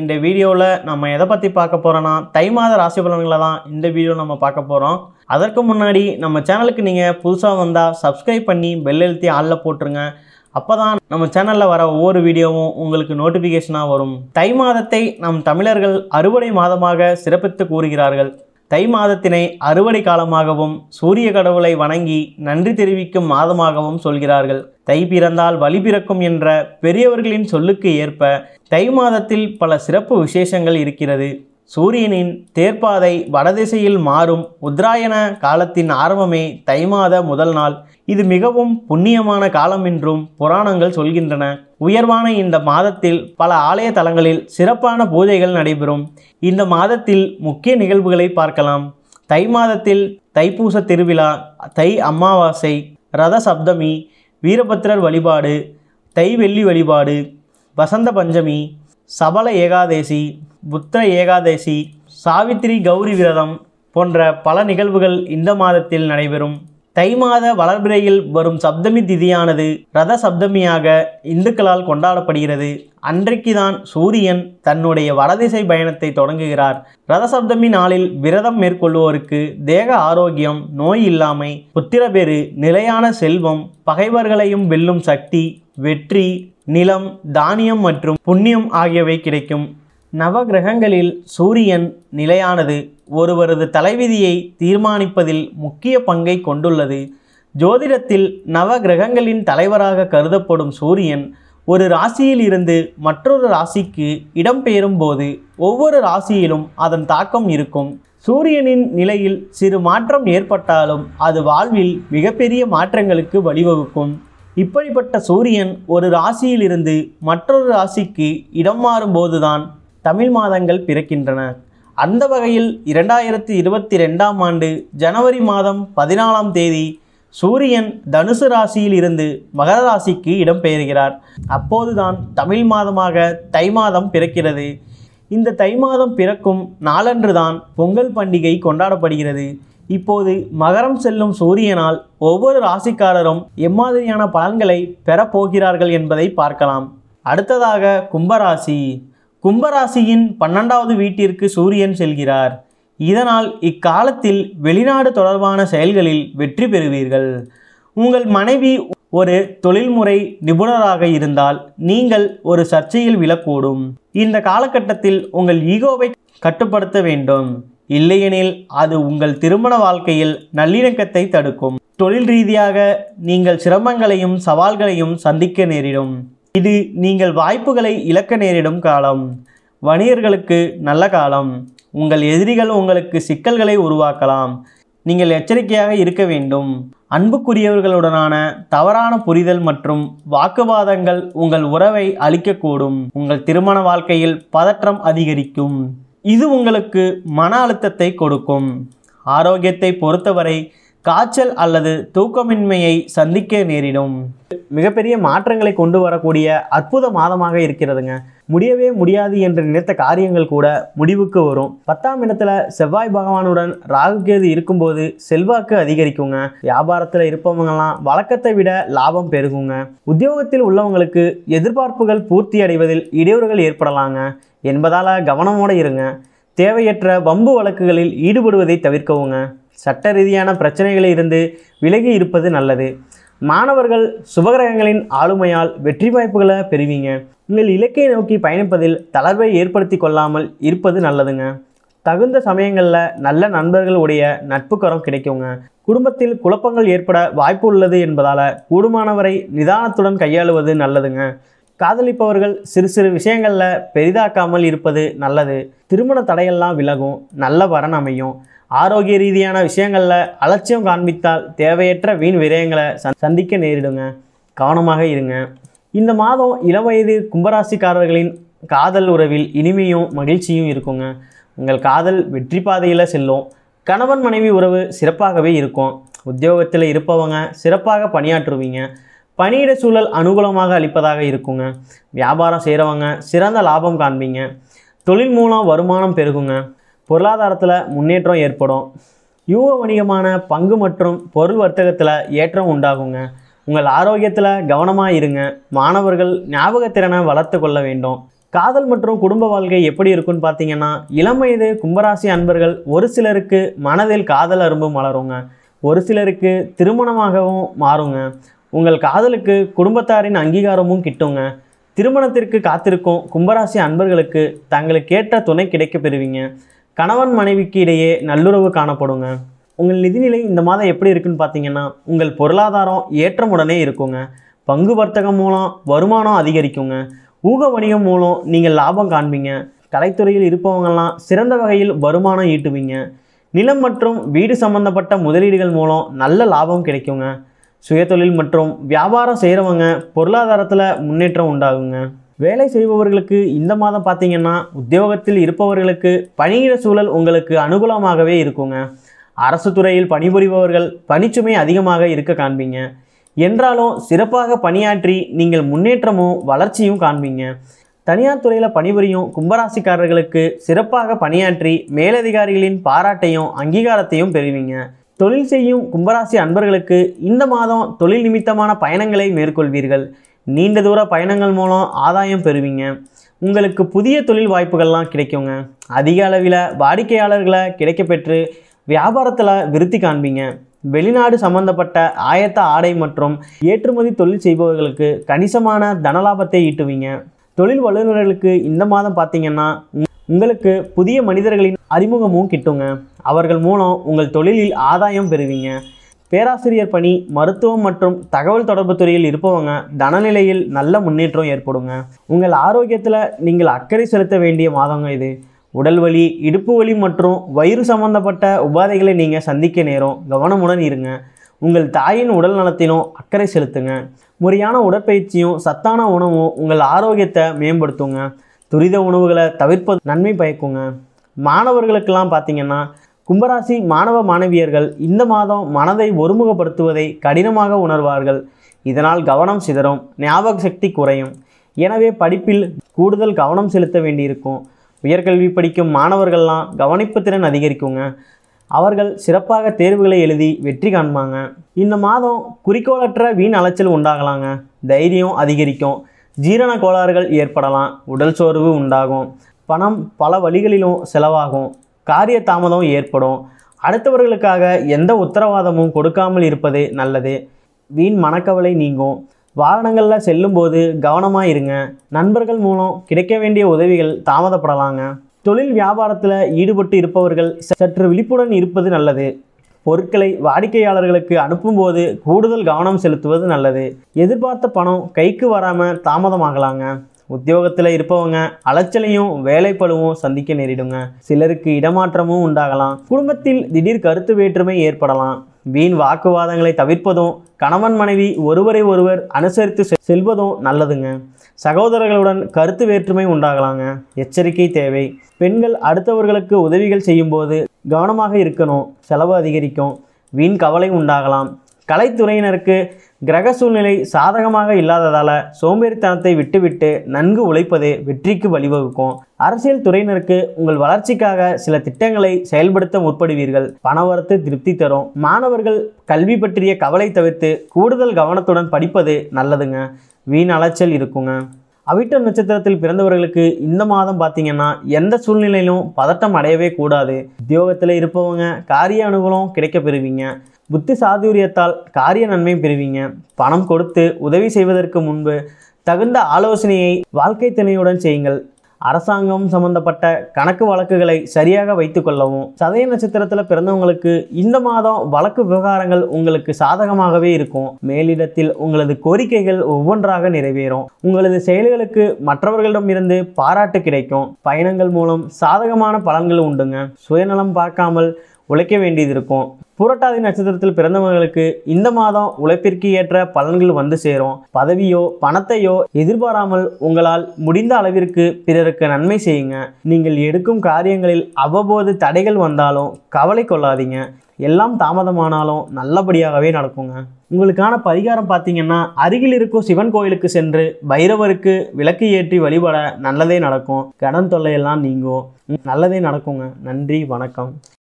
இந்த வீடியோவில் நம்ம எதை பற்றி பார்க்க போகிறோன்னா தை மாத ராசி பலன்களை தான் இந்த வீடியோ நம்ம பார்க்க போகிறோம் அதற்கு முன்னாடி நம்ம சேனலுக்கு நீங்கள் புதுசாக வந்தால் சப்ஸ்கிரைப் பண்ணி பெல் எழுத்தி ஆளில் போட்டுருங்க அப்போ தான் நம்ம சேனலில் வர ஒவ்வொரு வீடியோவும் உங்களுக்கு நோட்டிஃபிகேஷனாக வரும் தை மாதத்தை நம் தமிழர்கள் அறுவடை மாதமாக சிறப்பித்து கூறுகிறார்கள் தை மாதத்தினை அறுவடை காலமாகவும் சூரிய கடவுளை வணங்கி நன்றி தெரிவிக்கும் மாதமாகவும் சொல்கிறார்கள் தை பிறந்தால் வழி பிறக்கும் என்ற பெரியவர்களின் சொல்லுக்கு ஏற்ப தை மாதத்தில் பல சிறப்பு விசேஷங்கள் இருக்கிறது சூரியனின் தேர்ப்பாதை வடதிசையில் மாறும் உத்ராயண காலத்தின் ஆரம்பமே தை மாத முதல் நாள் இது மிகவும் புண்ணியமான காலம் என்றும் புராணங்கள் சொல்கின்றன உயர்வான இந்த மாதத்தில் பல ஆலய தலங்களில் சிறப்பான பூஜைகள் நடைபெறும் இந்த மாதத்தில் முக்கிய நிகழ்வுகளை பார்க்கலாம் தை மாதத்தில் தைப்பூச திருவிழா தை அமாவாசை ரத சப்தமி வீரபத்திரர் வழிபாடு தை வெள்ளி வழிபாடு வசந்த பஞ்சமி சபல ஏகாதேசி புத்திர ஏகாதேசி சாவித்திரி கௌரி விரதம் போன்ற பல நிகழ்வுகள் இந்த மாதத்தில் நடைபெறும் தை மாத வளர்பிறையில் வரும் சப்தமி திதியானது ரத சப்தமியாக இந்துக்களால் கொண்டாடப்படுகிறது அன்றைக்கு தான் சூரியன் தன்னுடைய வடதிசை பயணத்தை தொடங்குகிறார் ரதசப்தமி நாளில் விரதம் மேற்கொள்வோருக்கு தேக ஆரோக்கியம் நோய் இல்லாமை புத்திரபெரு நிலையான செல்வம் பகைவர்களையும் வெல்லும் சக்தி வெற்றி நிலம் தானியம் மற்றும் புண்ணியம் ஆகியவை கிடைக்கும் நவகிரகங்களில் சூரியன் நிலையானது ஒருவரது தலைவிதியை தீர்மானிப்பதில் முக்கிய பங்கை கொண்டுள்ளது ஜோதிடத்தில் நவகிரகங்களின் தலைவராக கருதப்படும் சூரியன் ஒரு ராசியில் இருந்து மற்றொரு ராசிக்கு இடம்பெயரும் போது ஒவ்வொரு ராசியிலும் அதன் தாக்கம் இருக்கும் சூரியனின் நிலையில் சிறு மாற்றம் ஏற்பட்டாலும் அது வாழ்வில் மிகப்பெரிய மாற்றங்களுக்கு வழிவகுக்கும் இப்படிப்பட்ட சூரியன் ஒரு ராசியிலிருந்து மற்றொரு ராசிக்கு இடம் மாறும்போதுதான் தமிழ் மாதங்கள் பிறக்கின்றன அந்த வகையில் இரண்டாயிரத்தி இருபத்தி ரெண்டாம் ஆண்டு ஜனவரி மாதம் பதினாலாம் தேதி சூரியன் தனுசு ராசியில் இருந்து மகர ராசிக்கு இடம்பெயர்கிறார் அப்போதுதான் தமிழ் மாதமாக தை மாதம் பிறக்கிறது இந்த தை மாதம் பிறக்கும் நாளன்று தான் பொங்கல் பண்டிகை கொண்டாடப்படுகிறது இப்போது மகரம் செல்லும் சூரியனால் ஒவ்வொரு ராசிக்காரரும் எம்மாதிரியான பலன்களை பெறப்போகிறார்கள் என்பதை பார்க்கலாம் அடுத்ததாக கும்பராசி கும்பராசியின் பன்னெண்டாவது வீட்டிற்கு சூரியன் செல்கிறார் இதனால் இக்காலத்தில் வெளிநாடு தொடர்பான செயல்களில் வெற்றி பெறுவீர்கள் உங்கள் மனைவி ஒரு தொழில்முறை நிபுணராக இருந்தால் நீங்கள் ஒரு சர்ச்சையில் விழக்கூடும் இந்த காலகட்டத்தில் உங்கள் ஈகோவை கட்டுப்படுத்த வேண்டும் இல்லையெனில் அது உங்கள் திருமண வாழ்க்கையில் நல்லிணக்கத்தை தடுக்கும் தொழில் ரீதியாக நீங்கள் சிரமங்களையும் சவால்களையும் சந்திக்க நேரிடும் இது நீங்கள் வாய்ப்புகளை இழக்க நேரிடும் காலம் வணிகர்களுக்கு நல்ல காலம் உங்கள் எதிரிகள் உங்களுக்கு சிக்கல்களை உருவாக்கலாம் நீங்கள் எச்சரிக்கையாக இருக்க வேண்டும் அன்புக்குரியவர்களுடனான தவறான புரிதல் மற்றும் வாக்குவாதங்கள் உங்கள் உறவை அழிக்கக்கூடும் உங்கள் திருமண வாழ்க்கையில் பதற்றம் அதிகரிக்கும் இது உங்களுக்கு மன அழுத்தத்தை கொடுக்கும் ஆரோக்கியத்தை பொறுத்தவரை காய்ச்சல் அல்லது தூக்கமின்மையை சந்திக்க நேரிடும் மிகப்பெரிய மாற்றங்களை கொண்டு வரக்கூடிய அற்புத மாதமாக இருக்கிறதுங்க முடியவே முடியாது என்று நினைத்த காரியங்கள் கூட முடிவுக்கு வரும் பத்தாம் இடத்துல செவ்வாய் பகவானுடன் ராகுகேது இருக்கும்போது செல்வாக்கு அதிகரிக்குங்க வியாபாரத்தில் இருப்பவங்கலாம் வழக்கத்தை விட லாபம் பெருகுங்க உத்தியோகத்தில் உள்ளவங்களுக்கு எதிர்பார்ப்புகள் பூர்த்தி அடைவதில் இடையூறுகள் ஏற்படலாங்க என்பதால் கவனமோடு இருங்க தேவையற்ற வம்பு வழக்குகளில் ஈடுபடுவதை தவிர்க்கவுங்க சட்ட ரீதியான பிரச்சனைகளில் இருந்து விலகி இருப்பது நல்லது மாணவர்கள் சுபகிரகங்களின் ஆளுமையால் வெற்றி வாய்ப்புகளை பெறுவீங்க உங்கள் இலக்கை நோக்கி பயணிப்பதில் தளர்வை ஏற்படுத்தி கொள்ளாமல் இருப்பது நல்லதுங்க தகுந்த சமயங்களில் நல்ல நண்பர்களுடைய நட்புக்கரம் கிடைக்குங்க குடும்பத்தில் குழப்பங்கள் ஏற்பட வாய்ப்பு உள்ளது என்பதால் கூடுமானவரை நிதானத்துடன் கையாளுவது நல்லதுங்க காதலிப்பவர்கள் சிறு சிறு விஷயங்களில் பெரிதாக்காமல் இருப்பது நல்லது திருமண தடையெல்லாம் விலகும் நல்ல வரன் அமையும் ஆரோக்கிய ரீதியான விஷயங்களில் அலட்சியம் காண்பித்தால் தேவையற்ற வீண் விரயங்களை சந்திக்க நேரிடுங்க கவனமாக இருங்க இந்த மாதம் இளவயது கும்பராசிக்காரர்களின் காதல் உறவில் இனிமையும் மகிழ்ச்சியும் இருக்குங்க உங்கள் காதல் வெற்றி பாதையில் செல்லும் கணவன் மனைவி உறவு சிறப்பாகவே இருக்கும் உத்தியோகத்தில் இருப்பவங்க சிறப்பாக பணியாற்றுவீங்க பணியிட சூழல் அனுகூலமாக அளிப்பதாக இருக்குங்க வியாபாரம் செய்கிறவங்க சிறந்த லாபம் காண்பீங்க தொழில் மூலம் வருமானம் பெருகுங்க பொருளாதாரத்தில் முன்னேற்றம் ஏற்படும் யூக வணிகமான பங்கு மற்றும் பொருள் வர்த்தகத்தில் ஏற்றம் உண்டாகுங்க உங்கள் ஆரோக்கியத்தில் கவனமாக இருங்க மாணவர்கள் ஞாபகத்திறனை வளர்த்து கொள்ள வேண்டும் காதல் மற்றும் குடும்ப வாழ்க்கை எப்படி இருக்குன்னு பார்த்தீங்கன்னா இளம் வயது கும்பராசி அன்பர்கள் ஒரு சிலருக்கு மனதில் காதல் அரும்பு மலருங்க ஒரு சிலருக்கு திருமணமாகவும் மாறுங்க உங்கள் காதலுக்கு குடும்பத்தாரின் அங்கீகாரமும் கிட்டுங்க திருமணத்திற்கு காத்திருக்கும் கும்பராசி அன்பர்களுக்கு தங்களுக்கு ஏற்ற துணை கிடைக்க பெறுவீங்க கணவன் மனைவிக்கு இடையே நல்லுறவு காணப்படுங்க உங்கள் நிதிநிலை இந்த மாதம் எப்படி இருக்குன்னு பார்த்தீங்கன்னா உங்கள் பொருளாதாரம் ஏற்றமுடனே இருக்குங்க பங்கு வர்த்தகம் மூலம் வருமானம் அதிகரிக்குங்க ஊக வணிகம் மூலம் நீங்கள் லாபம் காண்பீங்க கலைத்துறையில் இருப்பவங்கள்லாம் சிறந்த வகையில் வருமானம் ஈட்டுவீங்க நிலம் மற்றும் வீடு சம்பந்தப்பட்ட முதலீடுகள் மூலம் நல்ல லாபம் கிடைக்குங்க சுயதொழில் மற்றும் வியாபாரம் செய்கிறவங்க பொருளாதாரத்தில் முன்னேற்றம் உண்டாகுங்க வேலை செய்பவர்களுக்கு இந்த மாதம் பார்த்தீங்கன்னா உத்தியோகத்தில் இருப்பவர்களுக்கு பணியிட சூழல் உங்களுக்கு அனுகூலமாகவே இருக்குங்க அரசு துறையில் பணிபுரிபவர்கள் பணிச்சுமை அதிகமாக இருக்க காண்பீங்க என்றாலும் சிறப்பாக பணியாற்றி நீங்கள் முன்னேற்றமும் வளர்ச்சியும் காண்பீங்க தனியார் துறையில் பணிபுரியும் கும்பராசிக்காரர்களுக்கு சிறப்பாக பணியாற்றி மேலதிகாரிகளின் பாராட்டையும் அங்கீகாரத்தையும் பெறுவீங்க தொழில் செய்யும் கும்பராசி அன்பர்களுக்கு இந்த மாதம் தொழில் நிமித்தமான பயணங்களை மேற்கொள்வீர்கள் நீண்ட தூர பயணங்கள் மூலம் ஆதாயம் பெறுவீங்க உங்களுக்கு புதிய தொழில் வாய்ப்புகள்லாம் கிடைக்குங்க அதிக அளவில் வாடிக்கையாளர்களை கிடைக்கப்பெற்று வியாபாரத்தில் விருத்தி காண்பீங்க வெளிநாடு சம்பந்தப்பட்ட ஆயத்த ஆடை மற்றும் ஏற்றுமதி தொழில் செய்பவர்களுக்கு கணிசமான தனலாபத்தை ஈட்டுவீங்க தொழில் வல்லுநர்களுக்கு இந்த மாதம் பார்த்தீங்கன்னா உங்களுக்கு புதிய மனிதர்களின் அறிமுகமும் கிட்டுங்க அவர்கள் மூலம் உங்கள் தொழிலில் ஆதாயம் பெறுவீங்க பேராசிரியர் பணி மருத்துவம் மற்றும் தகவல் தொடர்பு துறையில் இருப்பவங்க தனநிலையில் நல்ல முன்னேற்றம் ஏற்படுங்க உங்கள் ஆரோக்கியத்தில் நீங்கள் அக்கறை செலுத்த வேண்டிய மாதங்க இது உடல் வலி இடுப்பு வலி மற்றும் வயிறு சம்பந்தப்பட்ட உபாதைகளை நீங்கள் சந்திக்க நேரம் கவனமுடன் இருங்க உங்கள் தாயின் உடல் நலத்திலும் அக்கறை செலுத்துங்க முறையான உடற்பயிற்சியும் சத்தான உணவும் உங்கள் ஆரோக்கியத்தை மேம்படுத்துங்க துரித உணவுகளை தவிர்ப்பது நன்மை பயக்குங்க மாணவர்களுக்கெல்லாம் பார்த்திங்கன்னா கும்பராசி மாணவ மாணவியர்கள் இந்த மாதம் மனதை ஒருமுகப்படுத்துவதை கடினமாக உணர்வார்கள் இதனால் கவனம் சிதறும் ஞாபக சக்தி குறையும் எனவே படிப்பில் கூடுதல் கவனம் செலுத்த வேண்டியிருக்கும் உயர்கல்வி படிக்கும் மாணவர்கள்லாம் கவனிப்பு திறன் அதிகரிக்குங்க அவர்கள் சிறப்பாக தேர்வுகளை எழுதி வெற்றி காண்பாங்க இந்த மாதம் குறிக்கோளற்ற வீண் அலைச்சல் உண்டாகலாங்க தைரியம் அதிகரிக்கும் ஜீரண கோளாறுகள் ஏற்படலாம் உடல் சோர்வு உண்டாகும் பணம் பல வழிகளிலும் செலவாகும் காரிய தாமதம் ஏற்படும் அடுத்தவர்களுக்காக எந்த உத்தரவாதமும் கொடுக்காமல் இருப்பது நல்லது வீண் மனக்கவலை நீங்கும் வாகனங்களில் செல்லும்போது கவனமாக இருங்க நண்பர்கள் மூலம் கிடைக்க வேண்டிய உதவிகள் தாமதப்படலாங்க தொழில் வியாபாரத்தில் ஈடுபட்டு இருப்பவர்கள் சற்று விழிப்புடன் இருப்பது நல்லது பொருட்களை வாடிக்கையாளர்களுக்கு அனுப்பும்போது கூடுதல் கவனம் செலுத்துவது நல்லது எதிர்பார்த்த பணம் கைக்கு வராமல் தாமதமாகலாங்க உத்தியோகத்தில் இருப்பவங்க அலைச்சலையும் வேலைப்பழுவும் சந்திக்க நேரிடுங்க சிலருக்கு இடமாற்றமும் உண்டாகலாம் குடும்பத்தில் திடீர் கருத்து வேற்றுமை ஏற்படலாம் வீண் வாக்குவாதங்களை தவிர்ப்பதும் கணவன் மனைவி ஒருவரை ஒருவர் அனுசரித்து செல்வதும் நல்லதுங்க சகோதரர்களுடன் கருத்து வேற்றுமை உண்டாகலாங்க எச்சரிக்கை தேவை பெண்கள் அடுத்தவர்களுக்கு உதவிகள் செய்யும்போது கவனமாக இருக்கணும் செலவு அதிகரிக்கும் வீண் கவலை உண்டாகலாம் கலைத்துறையினருக்கு கிரக சூழ்நிலை சாதகமாக இல்லாததால் சோம்பேறித்தனத்தை விட்டுவிட்டு நன்கு உழைப்பது வெற்றிக்கு வழிவகுக்கும் அரசியல் துறையினருக்கு உங்கள் வளர்ச்சிக்காக சில திட்டங்களை செயல்படுத்த முற்படுவீர்கள் பணவரத்து திருப்தி தரும் மாணவர்கள் கல்வி பற்றிய கவலை தவிர்த்து கூடுதல் கவனத்துடன் படிப்பது நல்லதுங்க வீண் அலைச்சல் இருக்குங்க அவிட்ட நட்சத்திரத்தில் பிறந்தவர்களுக்கு இந்த மாதம் பார்த்தீங்கன்னா எந்த சூழ்நிலையிலும் பதட்டம் அடையவே கூடாது உத்தியோகத்தில் இருப்பவங்க காரிய அனுகூலம் கிடைக்க பெறுவீங்க புத்தி சாதுரியத்தால் காரிய நன்மை பெறுவீங்க பணம் கொடுத்து உதவி செய்வதற்கு முன்பு தகுந்த ஆலோசனையை வாழ்க்கை துணையுடன் செய்யுங்கள் அரசாங்கம் சம்பந்தப்பட்ட கணக்கு வழக்குகளை சரியாக வைத்துக்கொள்ளவும் சதய நட்சத்திரத்தில் பிறந்தவங்களுக்கு இந்த மாதம் வழக்கு விவகாரங்கள் உங்களுக்கு சாதகமாகவே இருக்கும் மேலிடத்தில் உங்களது கோரிக்கைகள் ஒவ்வொன்றாக நிறைவேறும் உங்களது செயல்களுக்கு மற்றவர்களிடம் இருந்து பாராட்டு கிடைக்கும் பயணங்கள் மூலம் சாதகமான பலன்கள் உண்டுங்க சுயநலம் பார்க்காமல் உழைக்க வேண்டியது இருக்கும் புரட்டாதி நட்சத்திரத்தில் பிறந்தவர்களுக்கு இந்த மாதம் உழைப்பிற்கு ஏற்ற பலன்கள் வந்து சேரும் பதவியோ பணத்தையோ எதிர்பாராமல் உங்களால் முடிந்த அளவிற்கு பிறருக்கு நன்மை செய்யுங்க நீங்கள் எடுக்கும் காரியங்களில் அவ்வப்போது தடைகள் வந்தாலும் கவலை கொள்ளாதீங்க எல்லாம் தாமதமானாலும் நல்லபடியாகவே நடக்குங்க உங்களுக்கான பரிகாரம் பார்த்தீங்கன்னா அருகில் இருக்கும் சிவன் கோயிலுக்கு சென்று பைரவருக்கு விளக்கு ஏற்றி வழிபட நல்லதே நடக்கும் கடன் தொல்லையெல்லாம் நீங்கும் நல்லதே நடக்குங்க நன்றி வணக்கம்